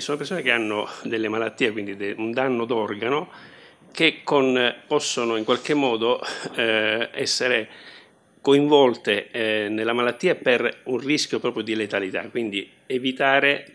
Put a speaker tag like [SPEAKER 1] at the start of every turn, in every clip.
[SPEAKER 1] sono persone che hanno delle malattie, quindi un danno d'organo, che con, possono in qualche modo eh, essere coinvolte eh, nella malattia per un rischio proprio di letalità, quindi evitare eh,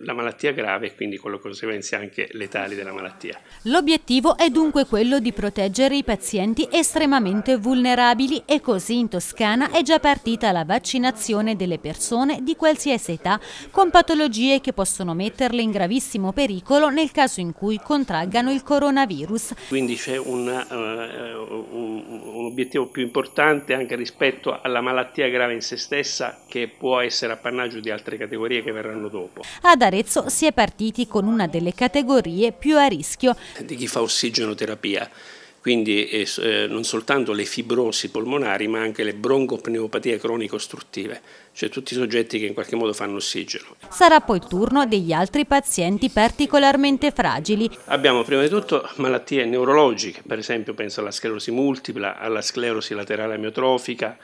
[SPEAKER 1] la malattia grave e quindi con le conseguenze anche letali della malattia.
[SPEAKER 2] L'obiettivo è dunque quello di proteggere i pazienti estremamente vulnerabili e così in Toscana è già partita la vaccinazione delle persone di qualsiasi età con patologie che possono metterle in gravissimo pericolo nel caso in cui contraggano il coronavirus.
[SPEAKER 1] Quindi c'è un, eh, un obiettivo più importante anche rispetto alla malattia grave in se stessa che può essere appannaggio di altre categorie che verranno dopo.
[SPEAKER 2] Ad Arezzo si è partiti con una delle categorie più a rischio
[SPEAKER 1] di chi fa ossigenoterapia quindi eh, eh, non soltanto le fibrosi polmonari ma anche le broncopneopatie cronico-ostruttive, cioè tutti i soggetti che in qualche modo fanno ossigeno.
[SPEAKER 2] Sarà poi il turno degli altri pazienti particolarmente fragili.
[SPEAKER 1] Abbiamo prima di tutto malattie neurologiche, per esempio penso alla sclerosi multipla, alla sclerosi laterale amiotrofica,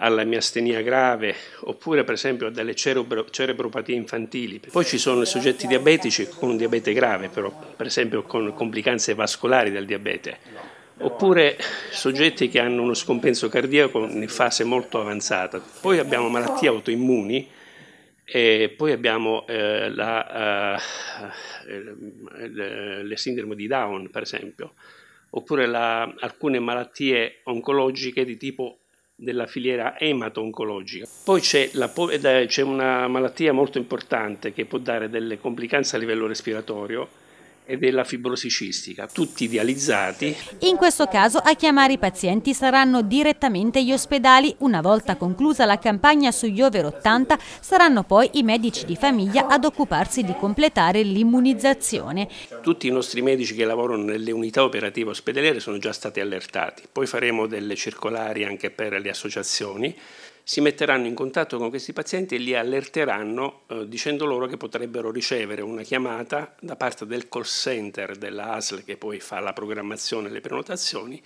[SPEAKER 1] alla miastenia grave oppure per esempio a delle cerebro, cerebropatie infantili. Poi ci sono i soggetti diabetici con un diabete grave, però per esempio con complicanze vascolari del diabete oppure soggetti che hanno uno scompenso cardiaco in fase molto avanzata. Poi abbiamo malattie autoimmuni e poi abbiamo eh, la, eh, le sindrome di Down, per esempio, oppure la, alcune malattie oncologiche di tipo della filiera emato-oncologica. Poi c'è, la, eh, c'è una malattia molto importante che può dare delle complicanze a livello respiratorio, e della fibrosi cistica, tutti idealizzati. In
[SPEAKER 2] questo caso a chiamare i pazienti saranno direttamente gli ospedali. Una volta conclusa la campagna sugli over 80 saranno poi i medici di famiglia ad occuparsi di completare l'immunizzazione.
[SPEAKER 1] Tutti i nostri medici che lavorano nelle unità operative ospedaliere sono già stati allertati. Poi faremo delle circolari anche per le associazioni si metteranno in contatto con questi pazienti e li allerteranno eh, dicendo loro che potrebbero ricevere una chiamata da parte del call center della ASL che poi fa la programmazione e le prenotazioni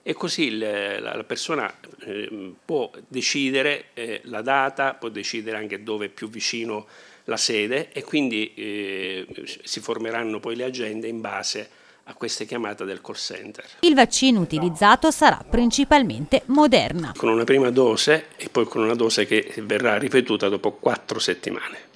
[SPEAKER 1] e così le, la, la, persona eh, può decidere eh, la data, può decidere anche dove è più vicino la sede e quindi eh, si formeranno poi le agende in base a a queste chiamate del call center.
[SPEAKER 2] Il vaccino utilizzato sarà principalmente Moderna.
[SPEAKER 1] Con una prima dose e poi con una dose che verrà ripetuta dopo quattro settimane.